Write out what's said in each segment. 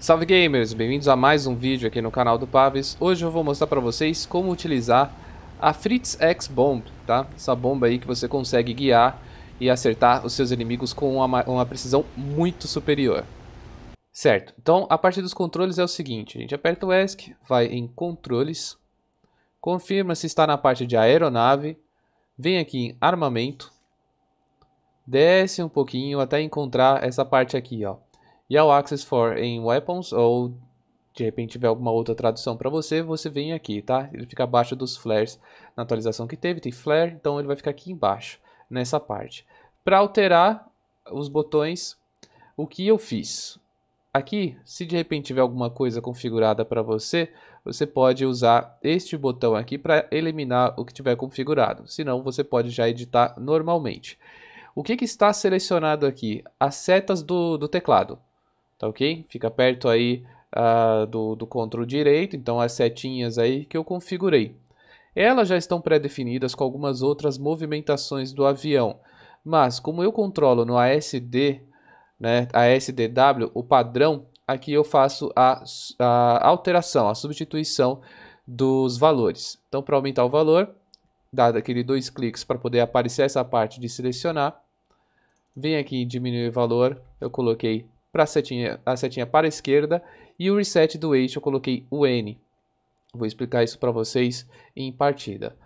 Salve gamers, bem-vindos a mais um vídeo aqui no canal do Paves. Hoje eu vou mostrar para vocês como utilizar a Fritz X Bomb, tá? Essa bomba aí que você consegue guiar e acertar os seus inimigos com uma, uma precisão muito superior. Certo, então a parte dos controles é o seguinte, a gente aperta o ESC, vai em controles, confirma se está na parte de aeronave, vem aqui em armamento, desce um pouquinho até encontrar essa parte aqui, ó, e ao Access for em Weapons, ou de repente tiver alguma outra tradução para você, você vem aqui, tá? Ele fica abaixo dos flares na atualização que teve, tem flare, então ele vai ficar aqui embaixo, nessa parte. Para alterar os botões, o que eu fiz? Aqui, se de repente tiver alguma coisa configurada para você, você pode usar este botão aqui para eliminar o que tiver configurado. Senão, você pode já editar normalmente. O que, que está selecionado aqui? As setas do, do teclado tá ok? Fica perto aí uh, do, do control direito, então as setinhas aí que eu configurei. Elas já estão pré-definidas com algumas outras movimentações do avião, mas como eu controlo no ASD, né, ASDW, o padrão, aqui eu faço a, a alteração, a substituição dos valores. Então, para aumentar o valor, dá aquele dois cliques para poder aparecer essa parte de selecionar. Vem aqui em diminuir valor, eu coloquei para a setinha, a setinha para a esquerda e o reset do eixo eu coloquei o N. Vou explicar isso para vocês em partida.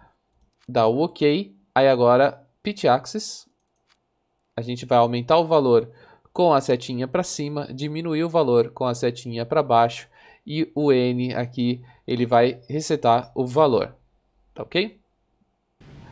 Dá o OK, aí agora pitch axis, a gente vai aumentar o valor com a setinha para cima, diminuir o valor com a setinha para baixo e o N aqui ele vai resetar o valor, tá ok?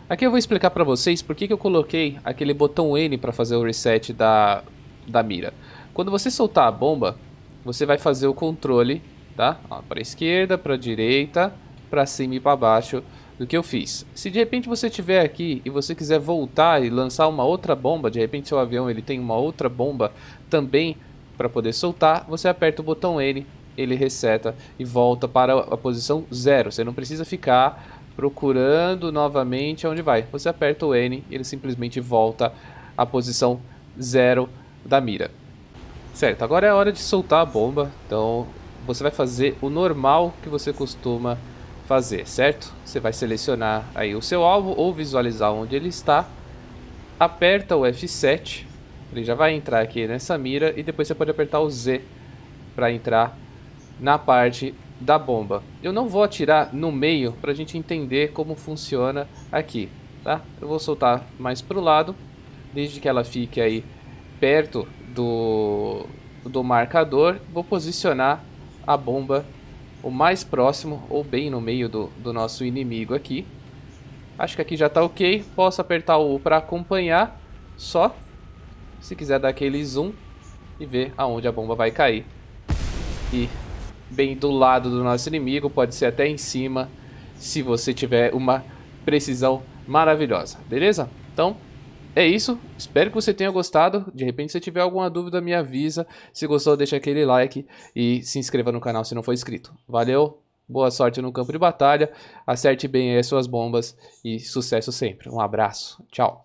Aqui eu vou explicar para vocês por que, que eu coloquei aquele botão N para fazer o reset da, da mira. Quando você soltar a bomba, você vai fazer o controle, tá? Para esquerda, para direita, para cima e para baixo do que eu fiz. Se de repente você estiver aqui e você quiser voltar e lançar uma outra bomba, de repente seu avião ele tem uma outra bomba também para poder soltar, você aperta o botão N, ele reseta e volta para a posição zero. Você não precisa ficar procurando novamente onde vai. Você aperta o N, ele simplesmente volta à posição zero da mira. Certo, agora é a hora de soltar a bomba. Então você vai fazer o normal que você costuma fazer, certo? Você vai selecionar aí o seu alvo ou visualizar onde ele está. Aperta o F7. Ele já vai entrar aqui nessa mira e depois você pode apertar o Z para entrar na parte da bomba. Eu não vou atirar no meio para a gente entender como funciona aqui, tá? Eu vou soltar mais para o lado, desde que ela fique aí perto do, do marcador, vou posicionar a bomba o mais próximo ou bem no meio do, do nosso inimigo aqui. Acho que aqui já está ok, posso apertar o U para acompanhar, só se quiser dar aquele zoom e ver aonde a bomba vai cair. E bem do lado do nosso inimigo, pode ser até em cima, se você tiver uma precisão maravilhosa, beleza? Então, é isso, espero que você tenha gostado. De repente, se tiver alguma dúvida, me avisa. Se gostou, deixa aquele like e se inscreva no canal se não for inscrito. Valeu, boa sorte no campo de batalha, acerte bem as suas bombas e sucesso sempre. Um abraço, tchau.